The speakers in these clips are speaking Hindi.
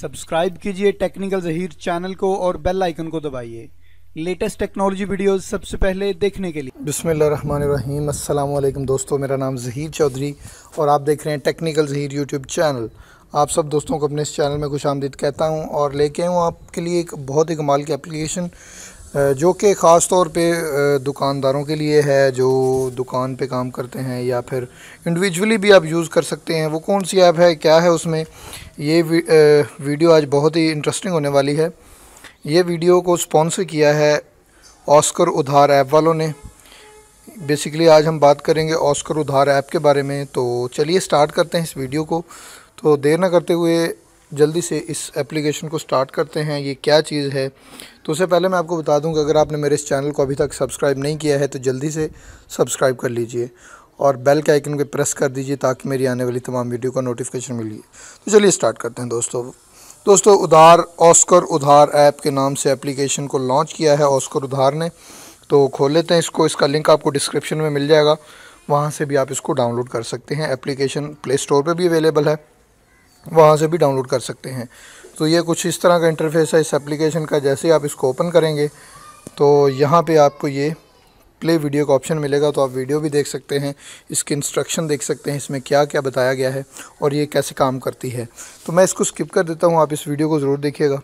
सब्सक्राइब कीजिए टेक्निकल जहीर चैनल को और बेल आइकन को दबाइए लेटेस्ट टेक्नोलॉजी वीडियोस सबसे पहले देखने के लिए बिसमीम अल्लाम दोस्तों मेरा नाम जहीर चौधरी और आप देख रहे हैं टेक्निकल जहीर यूट्यूब चैनल आप सब दोस्तों को अपने इस चैनल में खुश आमदीद कहता हूँ और लेके आऊँ आपके लिए एक बहुत ही कमाल की एप्लीकेशन जो कि ख़ास तौर पे दुकानदारों के लिए है जो दुकान पे काम करते हैं या फिर इंडिविजुअली भी आप यूज़ कर सकते हैं वो कौन सी ऐप है क्या है उसमें ये वीडियो आज बहुत ही इंटरेस्टिंग होने वाली है ये वीडियो को स्पॉन्सर किया है ऑस्कर उधार ऐप वालों ने बेसिकली आज हम बात करेंगे ऑस्कर उधार ऐप के बारे में तो चलिए स्टार्ट करते हैं इस वीडियो को तो देर ना करते हुए जल्दी से इस एप्लीकेशन को स्टार्ट करते हैं ये क्या चीज़ है तो उससे पहले मैं आपको बता दूं कि अगर आपने मेरे इस चैनल को अभी तक सब्सक्राइब नहीं किया है तो जल्दी से सब्सक्राइब कर लीजिए और बेल के आइकन को प्रेस कर दीजिए ताकि मेरी आने वाली तमाम वीडियो का नोटिफिकेशन मिलिए तो चलिए स्टार्ट करते हैं दोस्तों दोस्तों उधार ऑस्कर उधार ऐप के नाम से एप्लीकेशन को लॉन्च किया है ऑस्कर उधार ने तो खोल लेते हैं इसको इसका लिंक आपको डिस्क्रिप्शन में मिल जाएगा वहाँ से भी आप इसको डाउनलोड कर सकते हैं एप्लीकेशन प्ले स्टोर पर भी अवेलेबल है वहाँ से भी डाउनलोड कर सकते हैं तो ये कुछ इस तरह का इंटरफेस है इस एप्लीकेशन का जैसे ही आप इसको ओपन करेंगे तो यहाँ पे आपको ये प्ले वीडियो का ऑप्शन मिलेगा तो आप वीडियो भी देख सकते हैं इसके इंस्ट्रक्शन देख सकते हैं इसमें क्या क्या बताया गया है और ये कैसे काम करती है तो मैं इसको स्किप कर देता हूँ आप इस वीडियो को ज़रूर देखिएगा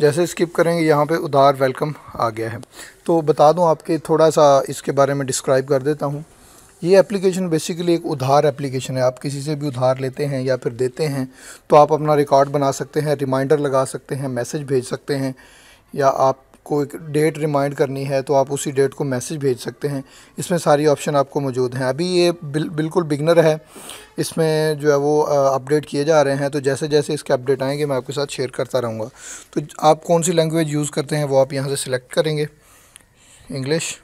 जैसे स्किप करेंगे यहाँ पे उधार वेलकम आ गया है तो बता दूँ आपके थोड़ा सा इसके बारे में डिस्क्राइब कर देता हूँ ये एप्लीकेशन बेसिकली एक उधार एप्लीकेशन है आप किसी से भी उधार लेते हैं या फिर देते हैं तो आप अपना रिकॉर्ड बना सकते हैं रिमाइंडर लगा सकते हैं मैसेज भेज सकते हैं या आपको एक डेट रिमाइंड करनी है तो आप उसी डेट को मैसेज भेज सकते हैं इसमें सारी ऑप्शन आपको मौजूद हैं अभी ये बिल, बिल्कुल बिगनर है इसमें जो है वो अपडेट किए जा रहे हैं तो जैसे जैसे इसके अपडेट आएंगे मैं आपके साथ शेयर करता रहूँगा तो आप कौन सी लैंग्वेज यूज़ करते हैं वो आप यहाँ से सिलेक्ट करेंगे इंग्लिश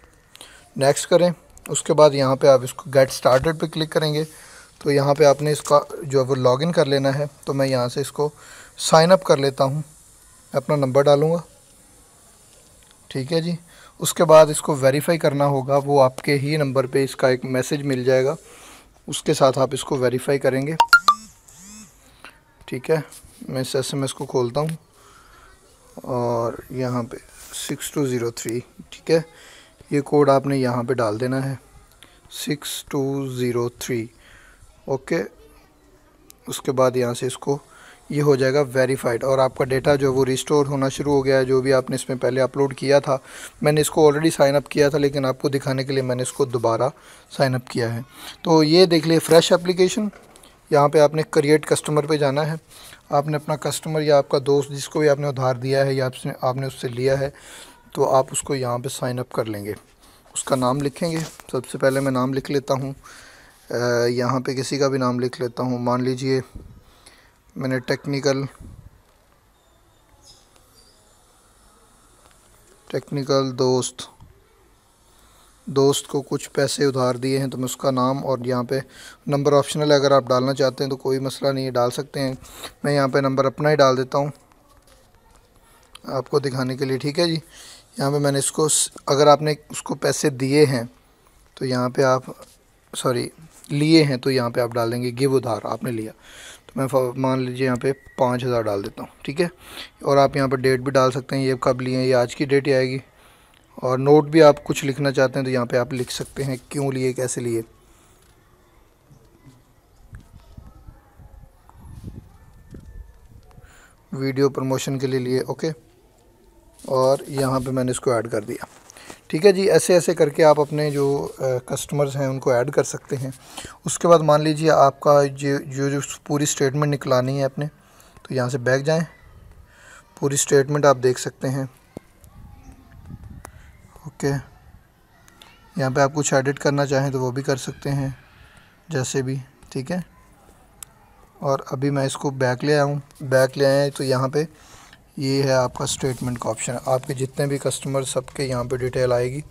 नेक्स्ट करें उसके बाद यहाँ पे आप इसको गेट स्टार्टेड पे क्लिक करेंगे तो यहाँ पे आपने इसका जो है वो लॉगिन कर लेना है तो मैं यहाँ से इसको साइन अप कर लेता हूँ अपना नंबर डालूँगा ठीक है जी उसके बाद इसको वेरीफाई करना होगा वो आपके ही नंबर पे इसका एक मैसेज मिल जाएगा उसके साथ आप इसको वेरीफाई करेंगे ठीक है मैं इस एस एम एस को खोलता हूँ और यहाँ पे सिक्स टू ज़ीरो थ्री ठीक है ये कोड आपने यहाँ पे डाल देना है six two zero three okay उसके बाद यहाँ से इसको ये हो जाएगा वेरीफाइड और आपका डेटा जो वो रिस्टोर होना शुरू हो गया है जो भी आपने इसमें पहले अपलोड किया था मैंने इसको ऑलरेडी साइन अप किया था लेकिन आपको दिखाने के लिए मैंने इसको दोबारा साइन अप किया है तो ये देख लिए फ्रेश एप्लीकेशन यहाँ पे आपने क्रिएट कस्टमर पे जाना है आपने अपना कस्टमर या आपका दोस्त जिसको भी आपने उधार दिया है या आपने उससे लिया है तो आप उसको यहाँ पे साइन अप कर लेंगे उसका नाम लिखेंगे सबसे पहले मैं नाम लिख लेता हूँ यहाँ पे किसी का भी नाम लिख लेता हूँ मान लीजिए मैंने टेक्निकल टेक्निकल दोस्त दोस्त को कुछ पैसे उधार दिए हैं तो मैं उसका नाम और यहाँ पे नंबर ऑप्शनल है अगर आप डालना चाहते हैं तो कोई मसला नहीं है डाल सकते हैं मैं यहाँ पे नंबर अपना ही डाल देता हूँ आपको दिखाने के लिए ठीक है जी यहाँ पे मैंने इसको अगर आपने उसको पैसे दिए हैं तो यहाँ पे आप सॉरी लिए हैं तो यहाँ पे आप डाल देंगे गिव उधार आपने लिया तो मैं मान लीजिए यहाँ पे पाँच हज़ार डाल देता हूँ ठीक है और आप यहाँ पर डेट भी डाल सकते हैं ये कब लिए हैं ये आज की डेट ही आएगी और नोट भी आप कुछ लिखना चाहते हैं तो यहाँ पर आप लिख सकते हैं क्यों लिए कैसे लिए वीडियो प्रमोशन के लिए लिए ओके और यहाँ पे मैंने इसको ऐड कर दिया ठीक है जी ऐसे ऐसे करके आप अपने जो कस्टमर्स हैं उनको ऐड कर सकते हैं उसके बाद मान लीजिए आपका जो जो जो पूरी स्टेटमेंट निकलानी है आपने तो यहाँ से बैग जाएँ पूरी स्टेटमेंट आप देख सकते हैं ओके यहाँ पे आप कुछ एडिट करना चाहें तो वो भी कर सकते हैं जैसे भी ठीक है और अभी मैं इसको बैक ले आऊँ बैक ले आए तो यहाँ पे ये है आपका स्टेटमेंट का ऑप्शन आपके जितने भी कस्टमर सबके यहाँ पे डिटेल आएगी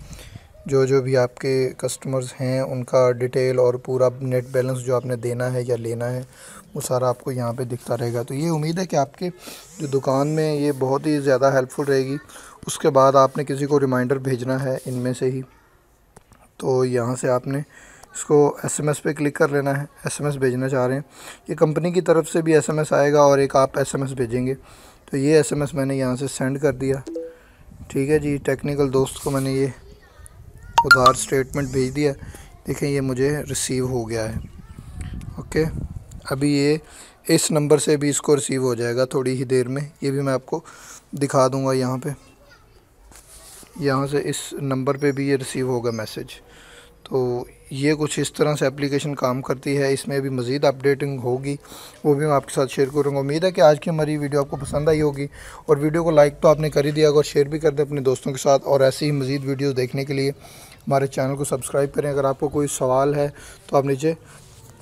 जो जो भी आपके कस्टमर्स हैं उनका डिटेल और पूरा नेट बैलेंस जो आपने देना है या लेना है वो सारा आपको यहाँ पे दिखता रहेगा तो ये उम्मीद है कि आपके जो दुकान में ये बहुत ही ज़्यादा हेल्पफुल रहेगी उसके बाद आपने किसी को रिमाइंडर भेजना है इनमें से ही तो यहाँ से आपने इसको एसएमएस पे क्लिक कर लेना है एसएमएस भेजना चाह रहे हैं ये कंपनी की तरफ से भी एसएमएस आएगा और एक आप एसएमएस भेजेंगे तो ये एसएमएस मैंने यहाँ से सेंड कर दिया ठीक है जी टेक्निकल दोस्त को मैंने ये उधार स्टेटमेंट भेज दिया देखें ये मुझे रिसीव हो गया है ओके अभी ये इस नंबर से भी इसको रिसीव हो जाएगा थोड़ी ही देर में ये भी मैं आपको दिखा दूँगा यहाँ पर यहाँ से इस नंबर पे भी ये रिसीव होगा मैसेज तो ये कुछ इस तरह से एप्लीकेशन काम करती है इसमें भी मज़ीद अपडेटिंग होगी वो भी मैं आपके साथ शेयर करूँगा उम्मीद है कि आज की हमारी वीडियो आपको पसंद आई होगी और वीडियो को लाइक तो आपने कर ही दिया और शेयर भी कर दें अपने दोस्तों के साथ और ऐसी ही मज़ीद वीडियोज़ देखने के लिए हमारे चैनल को सब्सक्राइब करें अगर आपको कोई सवाल है तो आप नीचे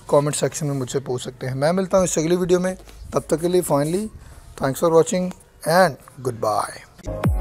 कॉमेंट सेक्शन में मुझसे पूछ सकते हैं मैं मिलता हूँ इस अगली वीडियो में तब तक के लिए finally thanks for watching and good bye